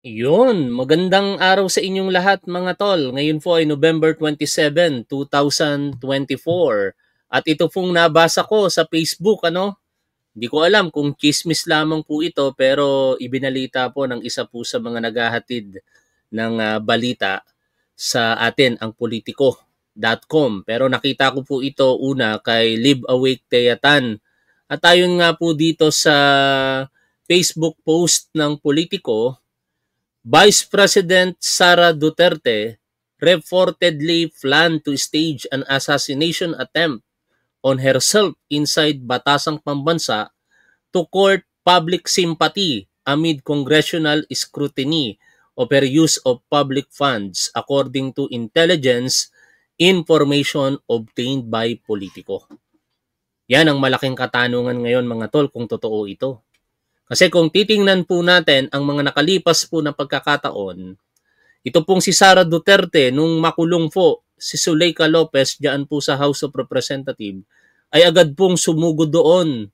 Yun, magandang araw sa inyong lahat mga tol. Ngayon po ay November 27, 2024. At ito pong nabasa ko sa Facebook, ano? Hindi ko alam kung chismis lamang po ito pero ibinalita po ng isa po sa mga naghahatid ng uh, balita sa atin ang politiko.com. Pero nakita ko po ito una kay Live Awake Teyatan. At ayon nga po dito sa Facebook post ng politiko, Vice President Sara Duterte reportedly planned to stage an assassination attempt on herself inside Batasang Pambansa to court public sympathy amid congressional scrutiny of her use of public funds according to intelligence information obtained by Politico. Yan ang malaking katanungan ngayon mga tol kung totoo ito. Kasi kung titingnan po natin ang mga nakalipas po na pagkakataon, ito pong si Sara Duterte nung makulong po si Zuleika Lopez diyan po sa House of Representatives ay agad pong sumugod doon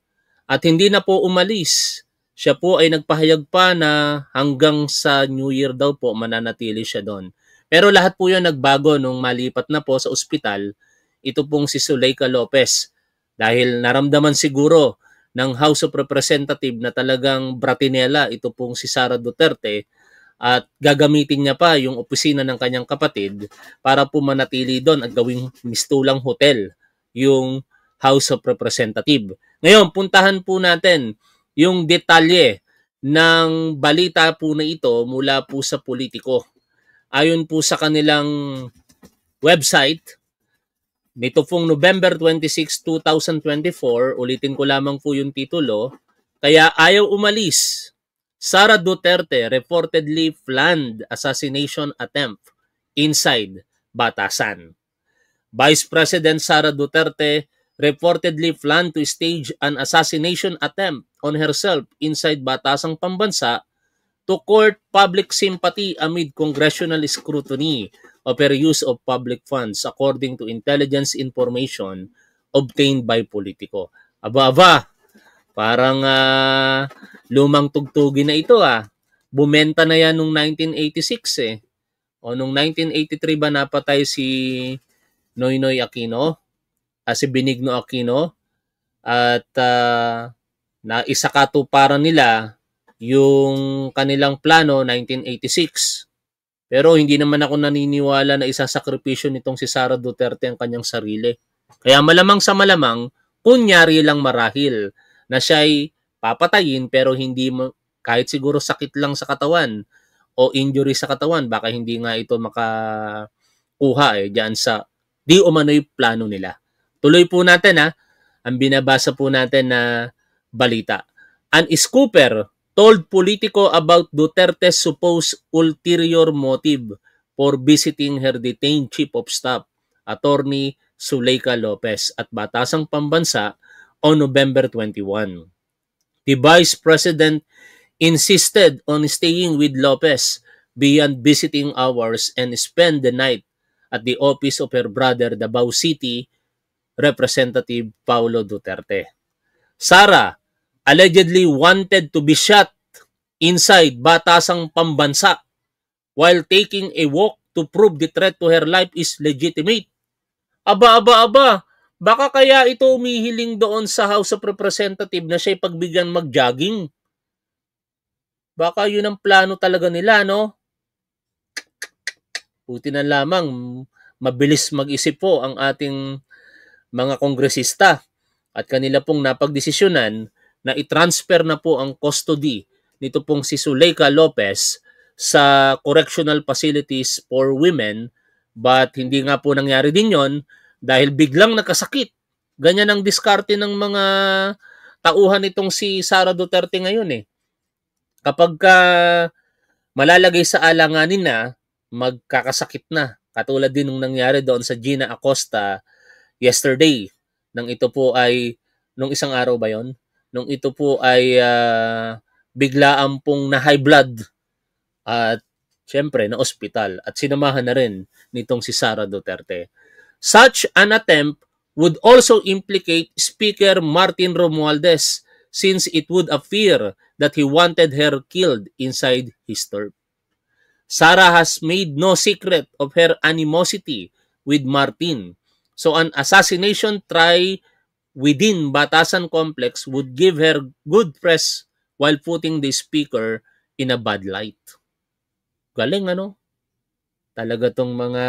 at hindi na po umalis. Siya po ay nagpahayag pa na hanggang sa New Year daw po mananatili siya doon. Pero lahat po yun nagbago nung malipat na po sa ospital ito pong si Zuleika Lopez dahil naramdaman siguro ng House of Representative na talagang Bratinela, ito pong si Sara Duterte, at gagamitin niya pa yung opisina ng kanyang kapatid para po manatili doon at gawing mistulang hotel yung House of Representative. Ngayon, puntahan po natin yung detalye ng balita po na ito mula po sa politiko. Ayon po sa kanilang website, Nito pong November 26, 2024, ulitin ko lamang po yung titulo, kaya ayaw umalis. Sara Duterte reportedly planned assassination attempt inside Batasan. Vice President Sara Duterte reportedly planned to stage an assassination attempt on herself inside Batasang Pambansa to court public sympathy amid congressional scrutiny over her use of public funds according to intelligence information obtained by Politico. Aba-aba, parang uh, lumang tugtugin na ito ah. Bumenta na yan noong 1986 eh. O noong 1983 ba napatay si Noynoy Aquino? Uh, si Benigno Aquino? At uh, na isakatuparan nila yung kanilang plano 1986. Pero hindi naman ako naniniwala na isasakripisyo nitong si Sara Duterte ang kanyang sarili. Kaya malamang sa malamang, kunyari lang marahil na siya ay papatayin pero hindi kahit siguro sakit lang sa katawan o injury sa katawan, baka hindi nga ito makakuha eh diyan sa di umano'y plano nila. Tuloy po natin ha, ang binabasa po natin na balita. An Scooper told Politico about Duterte's supposed ulterior motive for visiting her detained chief of staff, attorney Zuleika Lopez at Batasang Pambansa on November 21. The vice president insisted on staying with Lopez beyond visiting hours and spend the night at the office of her brother Davao City Representative Paulo Duterte. Sara, allegedly wanted to be shot inside batasang pambansa while taking a walk to prove the threat to her life is legitimate. Aba, aba, aba, baka kaya ito umihiling doon sa House of Representative na siya pagbigyan mag-jogging. Baka yun ang plano talaga nila, no? Puti na lamang, mabilis mag-isip po ang ating mga kongresista at kanila pong napagdesisyonan na i-transfer na po ang custody nito pong si Suleika Lopez sa correctional facilities for women but hindi nga po nangyari din yon dahil biglang nakasakit. Ganyan ang diskarte ng mga tauhan nitong si Sara Duterte ngayon eh. Kapag ka malalagay sa alanganin na, magkakasakit na. Katulad din nung nangyari doon sa Gina Acosta yesterday nang ito po ay nung isang araw ba yon nung ito po ay uh, ah, biglaan pong na high blood at syempre na ospital at sinamahan na rin nitong si Sara Duterte. Such an attempt would also implicate Speaker Martin Romualdez since it would appear that he wanted her killed inside his turf. Sarah has made no secret of her animosity with Martin. So an assassination try within Batasan complex would give her good press while putting the speaker in a bad light. Galing ano? Talaga tong mga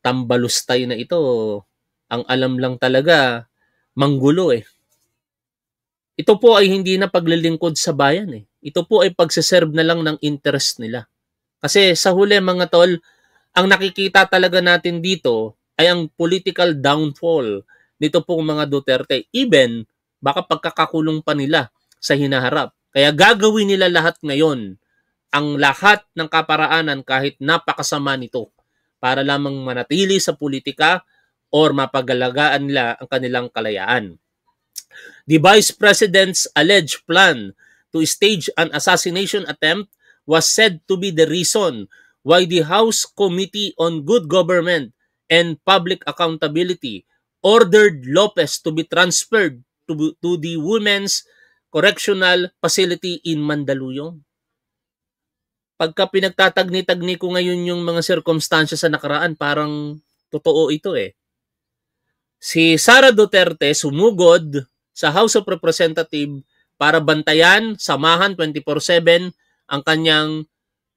tambalustay na ito, ang alam lang talaga, manggulo eh. Ito po ay hindi na paglilingkod sa bayan eh. Ito po ay pagsaserve na lang ng interest nila. Kasi sa huli mga tol, ang nakikita talaga natin dito ay ang political downfall nito pong mga Duterte. Even, baka pagkakakulong pa nila sa hinaharap. Kaya gagawin nila lahat ngayon ang lahat ng kaparaanan kahit napakasama nito para lamang manatili sa politika or mapagalagaan nila ang kanilang kalayaan. The Vice President's alleged plan to stage an assassination attempt was said to be the reason why the House Committee on Good Government and Public Accountability ordered Lopez to be transferred to, to the Women's Correctional Facility in Mandaluyong. Pagka pinagtatagni-tagni ko ngayon yung mga sirkumstansya sa nakaraan, parang totoo ito eh. Si Sara Duterte sumugod sa House of Representative para bantayan, samahan 24-7 ang kanyang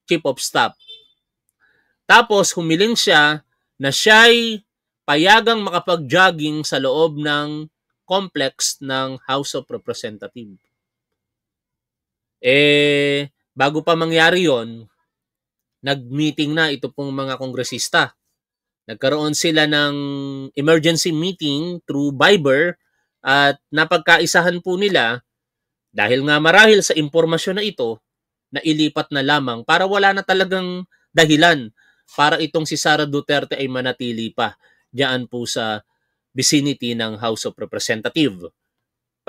chief of staff. Tapos humiling siya na siya'y payagang makapag-jogging sa loob ng complex ng House of Representatives. Eh, bago pa mangyari yon, nag-meeting na ito pong mga kongresista. Nagkaroon sila ng emergency meeting through Viber at napagkaisahan po nila dahil nga marahil sa impormasyon na ito, na ilipat na lamang para wala na talagang dahilan para itong si Sara Duterte ay manatili pa diyan po sa vicinity ng House of Representative.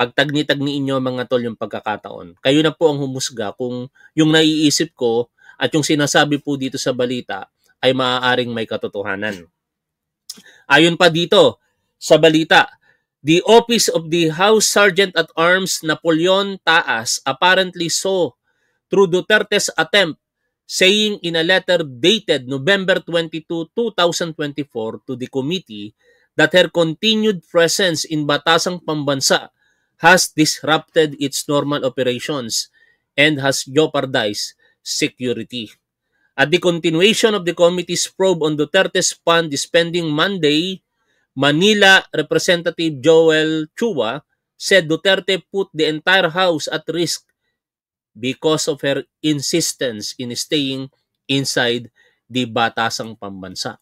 Pagtagnitag ni inyo mga tol yung pagkakataon. Kayo na po ang humusga kung yung naiisip ko at yung sinasabi po dito sa balita ay maaaring may katotohanan. Ayon pa dito sa balita, the office of the House Sergeant at Arms Napoleon Taas apparently saw through Duterte's attempt saying in a letter dated November 22, 2024 to the committee that her continued presence in Batasang Pambansa has disrupted its normal operations and has jeopardized security. At the continuation of the committee's probe on Duterte's fund spending Monday, Manila Representative Joel Chua said Duterte put the entire House at risk because of her insistence in staying inside the batasang pambansa.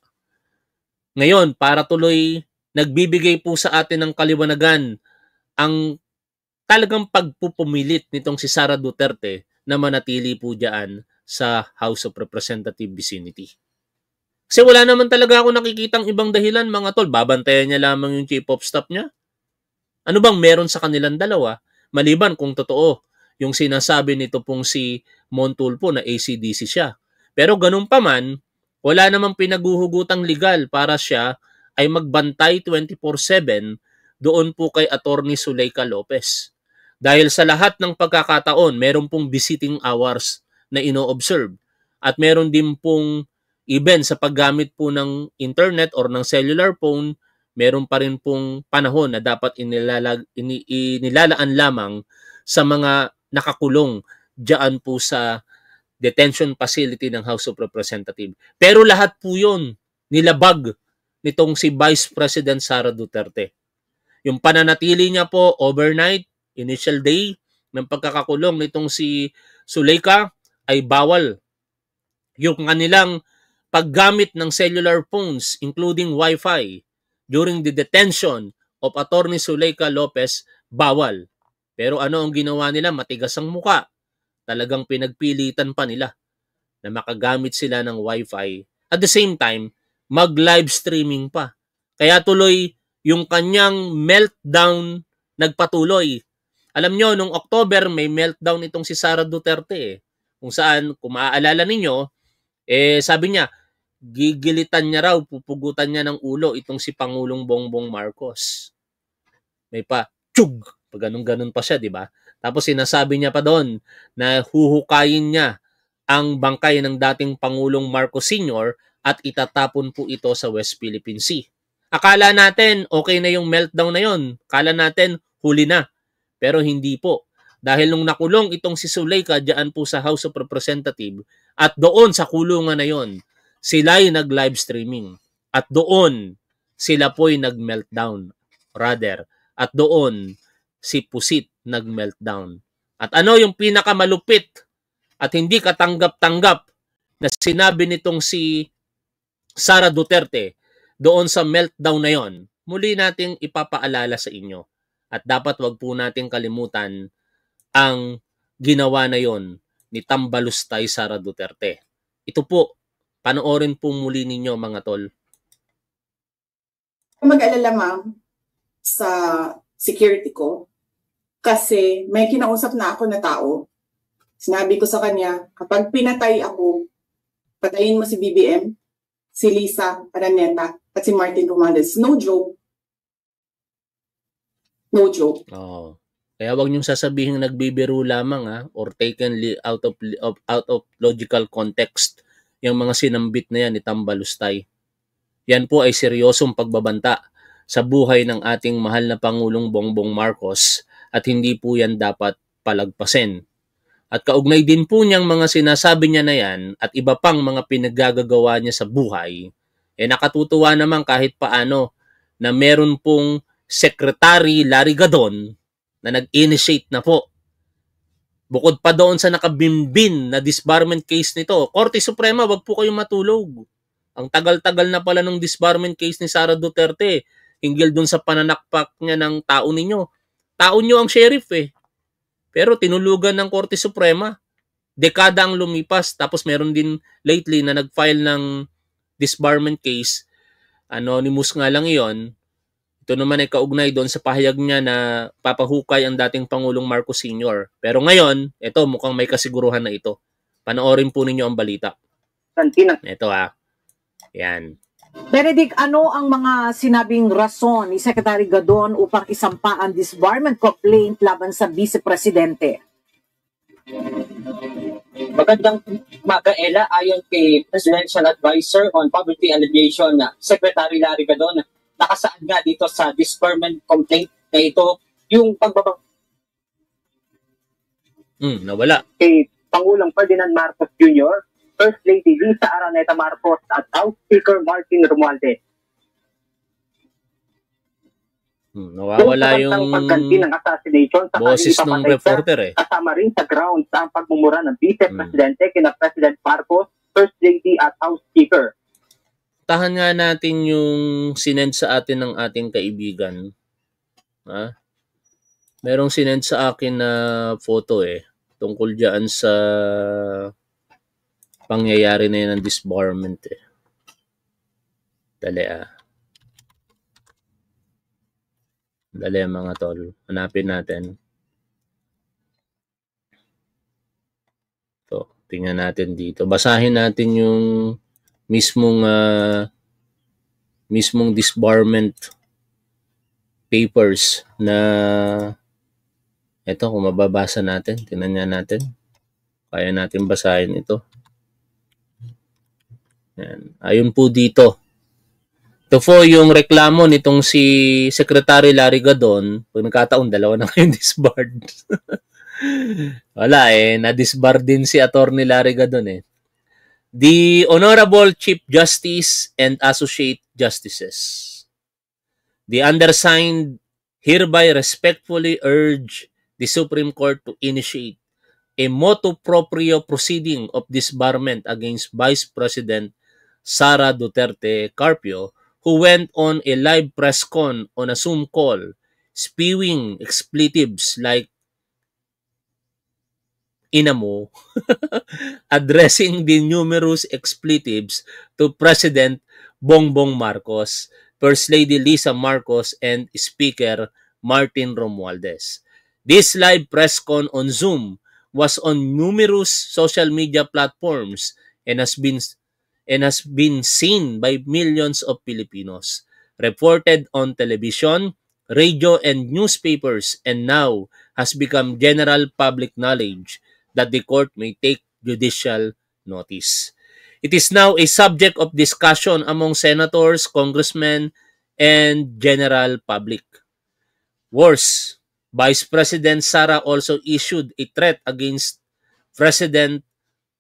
Ngayon, para tuloy nagbibigay po sa atin ng kaliwanagan ang talagang pagpupumilit nitong si Sara Duterte na manatili po diyan sa House of Representative vicinity. Kasi wala naman talaga ako nakikitang ibang dahilan mga tol. Babantayan niya lamang yung chief of staff niya. Ano bang meron sa kanilang dalawa? Maliban kung totoo yung sinasabi nito pong si Montulpo na ACDC siya. Pero ganun pa man, wala namang pinaguhugutang legal para siya ay magbantay 24-7 doon po kay Attorney Suleika Lopez. Dahil sa lahat ng pagkakataon, meron pong visiting hours na ino-observe. At meron din pong event sa paggamit po ng internet or ng cellular phone, meron pa rin pong panahon na dapat inilalag, inilalaan lamang sa mga nakakulong diyan po sa detention facility ng House of Representatives. Pero lahat po yun nilabag nitong si Vice President Sara Duterte. Yung pananatili niya po overnight, initial day ng pagkakakulong nitong si Suleika ay bawal. Yung kanilang paggamit ng cellular phones including Wi-Fi during the detention of Attorney Suleika Lopez bawal. Pero ano ang ginawa nila? Matigas ang muka. Talagang pinagpilitan pa nila na makagamit sila ng wifi. At the same time, mag-live streaming pa. Kaya tuloy yung kanyang meltdown nagpatuloy. Alam nyo, nung October, may meltdown itong si Sara Duterte. Eh, kung saan, kung maaalala ninyo, eh, sabi niya, gigilitan niya raw, pupugutan niya ng ulo itong si Pangulong Bongbong Marcos. May pa, tsug! Pag ganun-ganun pa siya, di ba? Tapos sinasabi niya pa doon na huhukayin niya ang bangkay ng dating Pangulong Marcos Sr. at itatapon po ito sa West Philippine Sea. Akala natin okay na yung meltdown na yon. Akala natin huli na. Pero hindi po. Dahil nung nakulong itong si Suleika diyan po sa House of Representative at doon sa kulungan na yon, sila nag-live streaming. At doon, sila po'y nag-meltdown. Rather, at doon, si Pusit nag-meltdown. At ano yung pinakamalupit at hindi katanggap-tanggap na sinabi nitong si Sara Duterte doon sa meltdown na yon, muli nating ipapaalala sa inyo. At dapat wag po nating kalimutan ang ginawa na yon ni Tambalustay Sara Duterte. Ito po, panoorin po muli ninyo mga tol. Mag-alala ma'am sa security ko, kasi may kinausap na ako na tao. Sinabi ko sa kanya, kapag pinatay ako, patayin mo si BBM, si Lisa Araneta, at si Martin Romualdez. No joke. No joke. Oo. Oh. Kaya wag niyong sasabihin nagbibiro lamang ha, ah, or taken out of, of out of logical context yung mga sinambit na yan ni Tambalustay. Yan po ay seryosong pagbabanta sa buhay ng ating mahal na Pangulong Bongbong Marcos at hindi po yan dapat palagpasin. At kaugnay din po niyang mga sinasabi niya na yan at iba pang mga pinaggagawa niya sa buhay, eh nakatutuwa naman kahit paano na meron pong Secretary Larry Gadon na nag-initiate na po. Bukod pa doon sa nakabimbin na disbarment case nito, Korte Suprema, wag po kayong matulog. Ang tagal-tagal na pala nung disbarment case ni Sara Duterte hinggil doon sa pananakpak niya ng tao ninyo. Taon nyo ang sheriff eh. Pero tinulugan ng Korte Suprema. Dekada ang lumipas tapos meron din lately na nag-file ng disbarment case. Anonymous nga lang iyon. Ito naman ay kaugnay doon sa pahayag niya na papahukay ang dating Pangulong Marcos Sr. Pero ngayon, ito mukhang may kasiguruhan na ito. Panoorin po ninyo ang balita. Santina. Ito ha. Ah. Yan. Benedict, ano ang mga sinabing rason ni Secretary Gadon upang isampa ang disbarment complaint laban sa Vice Presidente? Magandang umaga, Ella. Ayon kay Presidential Advisor on Poverty and Alleviation, Secretary Larry Gadon, nakasaad nga dito sa disbarment complaint na ito yung pagbaba... Hmm, nawala. Kay Pangulong Ferdinand Marcos Jr., First Lady Lisa Araneta Marcos at House Speaker Martin Romualdez. Hmm, nawawala yung pagganti ng assassination sa boses ng reporter eh. Kasama rin sa ground sa pagmumura ng Vice hmm. Presidente hmm. kina President Marcos, First Lady at House Speaker. Tahan nga natin yung sinend sa atin ng ating kaibigan. Ha? Merong sinend sa akin na photo eh tungkol diyan sa pangyayari na yun ng disbarment eh. Dali ah. Dali mga tol. Hanapin natin. To, tingnan natin dito. Basahin natin yung mismong uh, mismong disbarment papers na eto kung mababasa natin, tingnan natin. Kaya natin basahin ito. Yan. Ayun po dito. Ito po yung reklamo nitong si Secretary Larry Gadon. Pag nagkataon, dalawa na ngayon disbarred. Wala eh, na-disbar din si Attorney Larry Gadon eh. The Honorable Chief Justice and Associate Justices. The undersigned hereby respectfully urge the Supreme Court to initiate a motu proprio proceeding of disbarment against Vice President Sara Duterte Carpio, who went on a live press con on a Zoom call, spewing expletives like inamo, addressing the numerous expletives to President Bongbong Marcos, First Lady Lisa Marcos, and Speaker Martin Romualdez. This live press con on Zoom was on numerous social media platforms and has been and has been seen by millions of Filipinos, reported on television, radio, and newspapers, and now has become general public knowledge that the court may take judicial notice. It is now a subject of discussion among senators, congressmen, and general public. Worse, Vice President Sara also issued a threat against President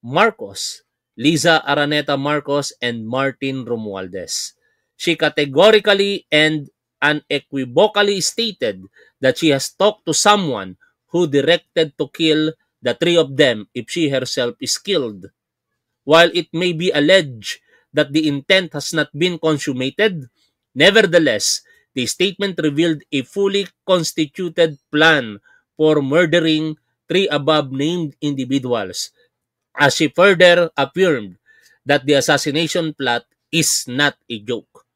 Marcos Liza Araneta Marcos, and Martin Romualdez. She categorically and unequivocally stated that she has talked to someone who directed to kill the three of them if she herself is killed. While it may be alleged that the intent has not been consummated, nevertheless, the statement revealed a fully constituted plan for murdering three above named individuals as she further affirmed that the assassination plot is not a joke.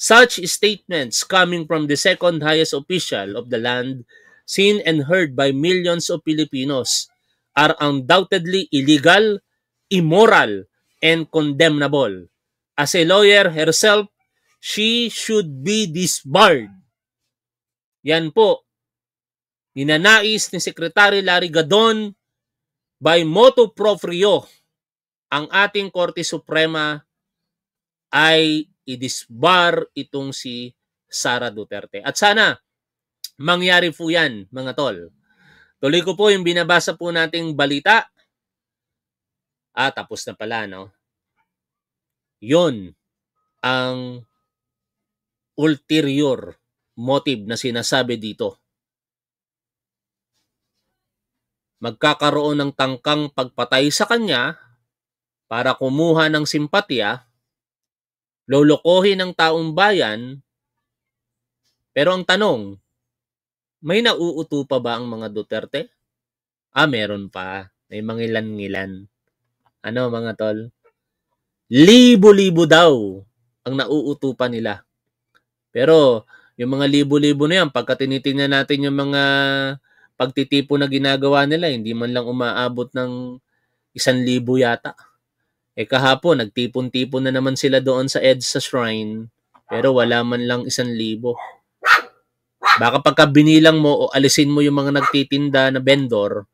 Such statements coming from the second highest official of the land, seen and heard by millions of Filipinos, are undoubtedly illegal, immoral, and condemnable. As a lawyer herself, she should be disbarred. Yan po. Ninanais ni Secretary Larry Gadon by motu proprio ang ating Korte Suprema ay i-disbar itong si Sara Duterte. At sana mangyari po yan mga tol. Tuloy ko po yung binabasa po nating balita. Ah, tapos na pala, no? Yun ang ulterior motive na sinasabi dito magkakaroon ng tangkang pagpatay sa kanya para kumuha ng simpatya, lolokohin ng taong bayan, pero ang tanong, may nauuto pa ba ang mga Duterte? Ah, meron pa. May mangilan-ngilan. Ano mga tol? Libo-libo daw ang nauuto pa nila. Pero yung mga libo-libo na yan, pagka tinitingnan natin yung mga pagtitipo na ginagawa nila, hindi man lang umaabot ng isan libo yata. Eh kahapon, nagtipon-tipon na naman sila doon sa EDSA Shrine, pero wala man lang isan libo. Baka pagka binilang mo o alisin mo yung mga nagtitinda na vendor,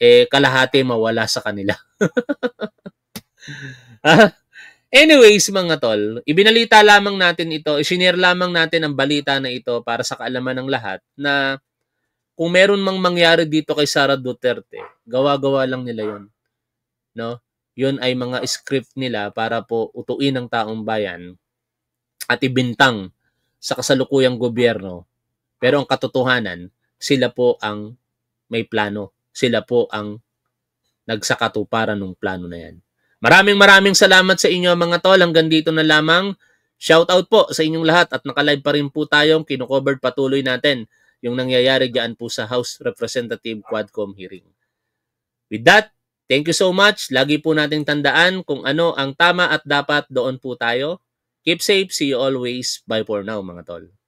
eh kalahati mawala sa kanila. Ah, anyways, mga tol, ibinalita lamang natin ito, isinir lamang natin ang balita na ito para sa kaalaman ng lahat na kung meron mang mangyari dito kay Sara Duterte, gawa-gawa lang nila yon. No? Yun ay mga script nila para po utuin ang taong bayan at ibintang sa kasalukuyang gobyerno. Pero ang katotohanan, sila po ang may plano. Sila po ang nagsakatuparan ng plano na yan. Maraming maraming salamat sa inyo mga tol. Hanggang dito na lamang. Shout out po sa inyong lahat at nakalive pa rin po tayong kinukovered patuloy natin yung nangyayari diyan po sa House Representative Quadcom hearing. With that, thank you so much. Lagi po nating tandaan kung ano ang tama at dapat doon po tayo. Keep safe. See you always. Bye for now mga tol.